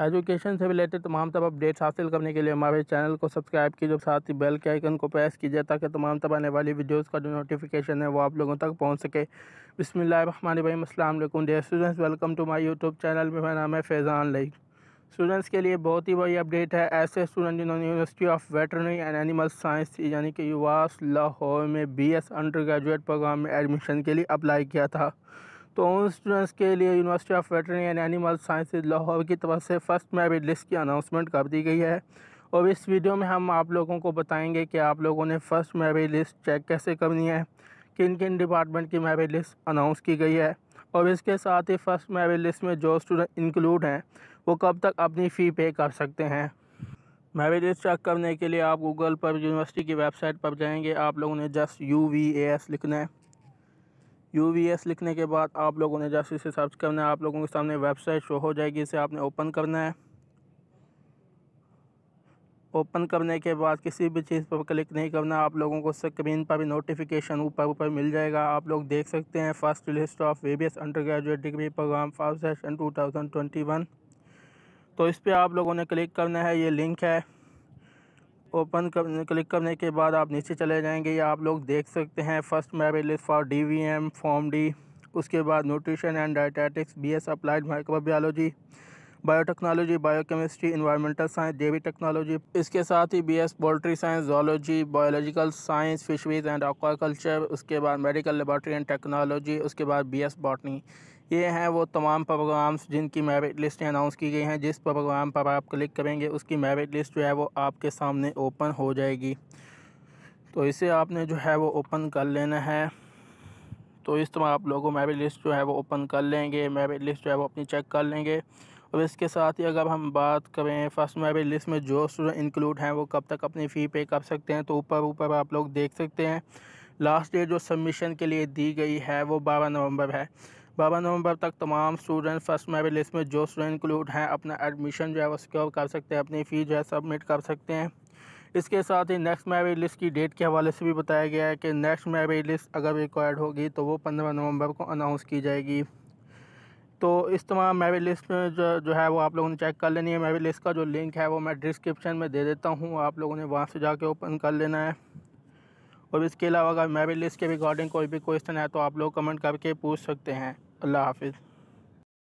education से related तमाम तब अपडेट्स हासिल करने के लिए हमारे चैनल को सब्सक्राइब कीजिए साथ ही बेल के आइकन को प्रेस कीजिए ताकि तमाम तब आने वाली वीडियोस का जो नोटिफिकेशन है वो आप लोगों तक पहुंच सके बिसमीम अल्लाम students welcome to my YouTube channel में मेरा नाम है फैज़ान लई स्टूडेंट्स के लिए बहुत ही बड़ी अपडेट है ऐसे स्टूडेंट जिन्होंने university of veterinary and animal science यानी कि युवास लाहौर में B S undergraduate program में एडमिशन के लिए अप्लाई किया था तो उन स्टूडेंट्स के लिए university of veterinary and animal sciences Lahore की तरफ से फ़र्स्ट मेरिट लिस्ट की अनाउंसमेंट कर दी गई है और इस वीडियो में हम आप लोगों को बताएंगे कि आप लोगों ने फ़र्स्ट मेरिट लिस्ट चेक कैसे करनी है किन किन डिपार्टमेंट की मेरिट लिस्ट अनाउंस की गई है और इसके साथ ही फ़र्स्ट मेरिट लिस्ट में जो स्टूडेंट इंक्लूड हैं वो कब तक अपनी फ़ी पे कर सकते हैं मेरिट लिस्ट चेक करने के लिए आप गूगल पर यूनिवर्सिटी की वेबसाइट पर जाएंगे आप लोगों ने जस्ट यू वी एस लिखना है यू लिखने के बाद आप लोगों ने जैसे इसे सर्च करना है आप लोगों के सामने वेबसाइट शो हो जाएगी इसे आपने ओपन करना है ओपन करने के बाद किसी भी चीज़ पर क्लिक नहीं करना आप लोगों को स्क्रीन पर भी नोटिफिकेशन ऊपर ऊपर मिल जाएगा आप लोग देख सकते हैं first list of V B S undergraduate degree program first session two thousand twenty one तो इस पर आप लोगों ने क्लिक करना है ये लिंक है ओपन कर क्लिक करने के बाद आप नीचे चले जाएंगे या आप लोग देख सकते हैं first merit list for D V M pharm D उसके बाद nutrition and dietetics B S applied microbiology biotechnology biochemistry environmental science dairy technology इसके साथ ही BS poultry science zoology biological science fisheries and aquaculture उसके बाद medical laboratory and technology उसके बाद S botany ये हैं वो तमाम प्रोग्राम्स जिनकी मेरिट लिस्ट अनाउंस की गई हैं जिस प्रोग्राम पर आप क्लिक करेंगे उसकी मेरिट लिस्ट जो है वो आपके सामने ओपन हो जाएगी तो इसे आपने जो है वो ओपन कर लेना है तो इस तरह आप लोगों मेरिट लिस्ट जो है वो ओपन कर लेंगे मेरिट लिस्ट जो है वो अपनी चेक कर लेंगे अब इसके साथ ही अगर हम बात करें फर्स्ट मेरिट लिस्ट में जो स्टूडेंट इंक्लूड हैं वो कब तक अपनी फ़ी पे कर सकते हैं तो ऊपर ऊपर आप लोग देख सकते हैं लास्ट डेट जो सबमिशन के लिए दी गई है वो बारह नवंबर है बारह नवंबर तक तमाम स्टूडेंट फर्स्ट मेरिट लिस्ट में जो स्टूडेंट इंक्लूड हैं अपना एडमिशन जो है वो सिक्योर कर सकते हैं अपनी फ़ी जो है सबमिट कर सकते हैं इसके साथ ही नेक्स्ट मेरिट लिस्ट की डेट के हवाले से भी बताया गया है कि नेक्स्ट मेरिट लिस्ट अगर रिक्वायर्ड होगी तो वो पंद्रह नवंबर को अनाउंस की जाएगी तो इस तमाम मेरी लिस्ट में जो जो है वो आप लोगों ने चेक कर लेनी है मेरी लिस्ट का जो लिंक है वो मैं डिस्क्रिप्शन में दे देता हूँ आप लोगों ने वहाँ से जाके ओपन कर लेना है और इसके अलावा अगर मेरी लिस्ट के रिगार्डिंग कोई भी क्वेश्चन है तो आप लोग कमेंट करके पूछ सकते हैं अल्लाह हाफिज़